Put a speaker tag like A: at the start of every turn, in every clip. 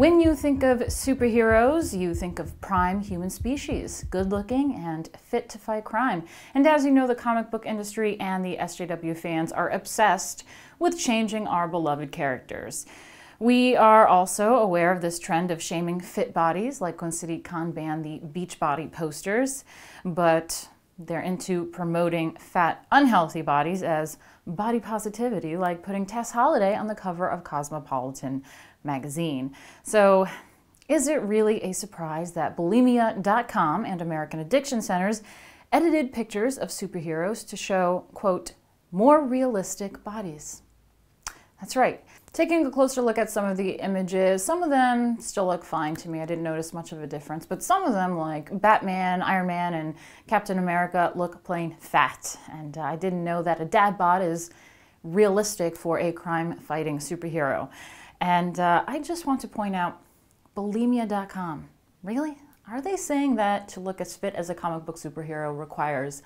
A: When you think of superheroes, you think of prime human species, good looking and fit to fight crime. And as you know, the comic book industry and the SJW fans are obsessed with changing our beloved characters. We are also aware of this trend of shaming fit bodies, like when City Khan banned the beach body posters, but they're into promoting fat, unhealthy bodies as body positivity, like putting Tess Holliday on the cover of Cosmopolitan magazine. So, is it really a surprise that bulimia.com and American Addiction Centers edited pictures of superheroes to show, quote, more realistic bodies? That's right. Taking a closer look at some of the images, some of them still look fine to me. I didn't notice much of a difference, but some of them, like Batman, Iron Man, and Captain America, look plain fat. And uh, I didn't know that a dad bod is realistic for a crime fighting superhero. And uh, I just want to point out bulimia.com. Really? Are they saying that to look as fit as a comic book superhero requires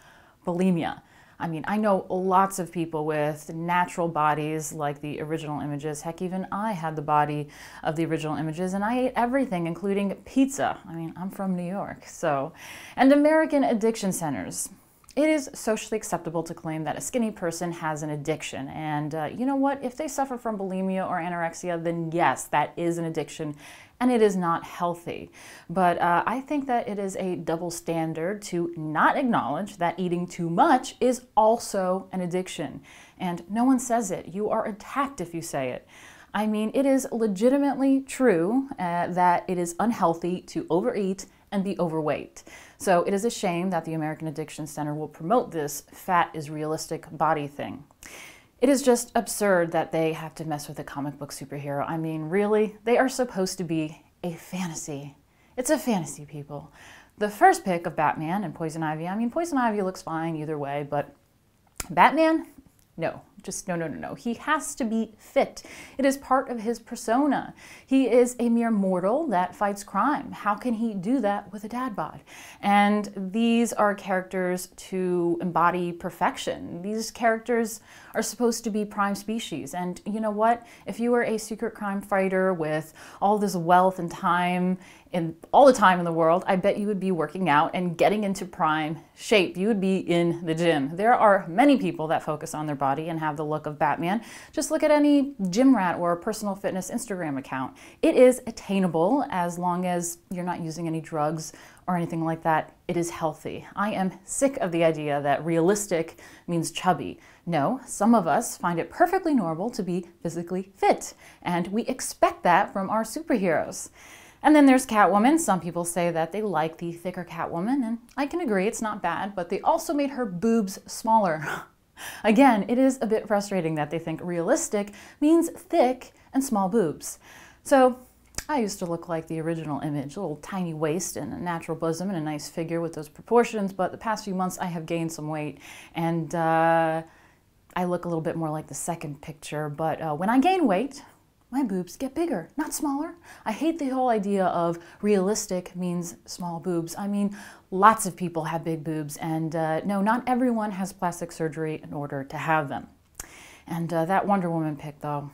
A: bulimia? I mean, I know lots of people with natural bodies like the original images. Heck, even I had the body of the original images, and I ate everything, including pizza. I mean, I'm from New York, so. And American addiction centers. It is socially acceptable to claim that a skinny person has an addiction. And uh, you know what? If they suffer from bulimia or anorexia, then yes, that is an addiction and it is not healthy. But uh, I think that it is a double standard to not acknowledge that eating too much is also an addiction. And no one says it. You are attacked if you say it. I mean, it is legitimately true uh, that it is unhealthy to overeat and be overweight. So it is a shame that the American Addiction Center will promote this fat is realistic body thing. It is just absurd that they have to mess with a comic book superhero. I mean, really, they are supposed to be a fantasy. It's a fantasy, people. The first pick of Batman and Poison Ivy, I mean, Poison Ivy looks fine either way, but Batman? No, just no, no, no, no. He has to be fit. It is part of his persona. He is a mere mortal that fights crime. How can he do that with a dad bod? And these are characters to embody perfection. These characters are supposed to be prime species. And you know what? If you were a secret crime fighter with all this wealth and time in all the time in the world, I bet you would be working out and getting into prime shape. You would be in the gym. There are many people that focus on their body and have have the look of Batman, just look at any gym rat or personal fitness Instagram account. It is attainable as long as you're not using any drugs or anything like that. It is healthy. I am sick of the idea that realistic means chubby. No, some of us find it perfectly normal to be physically fit, and we expect that from our superheroes. And then there's Catwoman. Some people say that they like the thicker Catwoman, and I can agree, it's not bad, but they also made her boobs smaller. Again, it is a bit frustrating that they think realistic means thick and small boobs. So I used to look like the original image, a little tiny waist and a natural bosom and a nice figure with those proportions, but the past few months I have gained some weight and uh, I look a little bit more like the second picture, but uh, when I gain weight, my boobs get bigger, not smaller. I hate the whole idea of realistic means small boobs. I mean, lots of people have big boobs, and uh, no, not everyone has plastic surgery in order to have them. And uh, that Wonder Woman pic, though,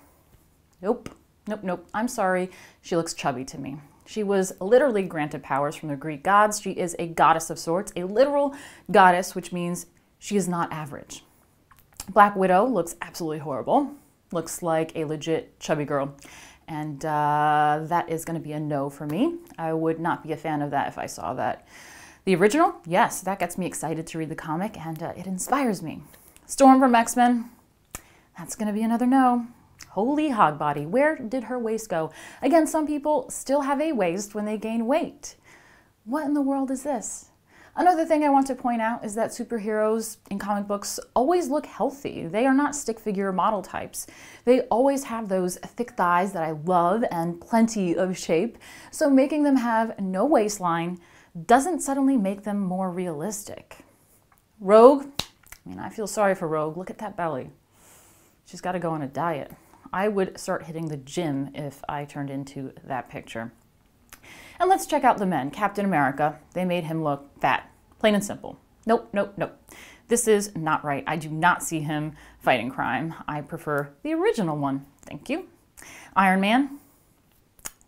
A: nope, nope, nope. I'm sorry, she looks chubby to me. She was literally granted powers from the Greek gods. She is a goddess of sorts, a literal goddess, which means she is not average. Black Widow looks absolutely horrible looks like a legit chubby girl. And uh, that is going to be a no for me. I would not be a fan of that if I saw that. The original, yes, that gets me excited to read the comic and uh, it inspires me. Storm from X Men, that's going to be another no. Holy hog body, where did her waist go? Again, some people still have a waist when they gain weight. What in the world is this? Another thing I want to point out is that superheroes in comic books always look healthy. They are not stick figure model types. They always have those thick thighs that I love and plenty of shape, so making them have no waistline doesn't suddenly make them more realistic. Rogue, I mean, I feel sorry for Rogue. Look at that belly. She's got to go on a diet. I would start hitting the gym if I turned into that picture. And let's check out the men. Captain America, they made him look fat. Plain and simple. Nope, nope, nope. This is not right. I do not see him fighting crime. I prefer the original one. Thank you. Iron Man.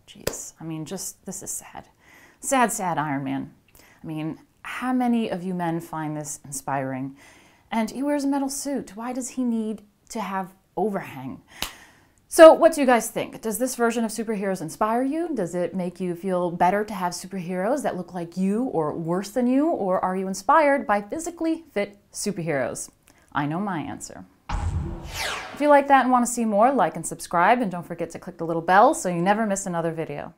A: Jeez, I mean, just this is sad. Sad, sad Iron Man. I mean, how many of you men find this inspiring? And he wears a metal suit. Why does he need to have overhang? So, what do you guys think? Does this version of superheroes inspire you? Does it make you feel better to have superheroes that look like you or worse than you? Or are you inspired by physically fit superheroes? I know my answer. If you like that and want to see more, like and subscribe, and don't forget to click the little bell so you never miss another video.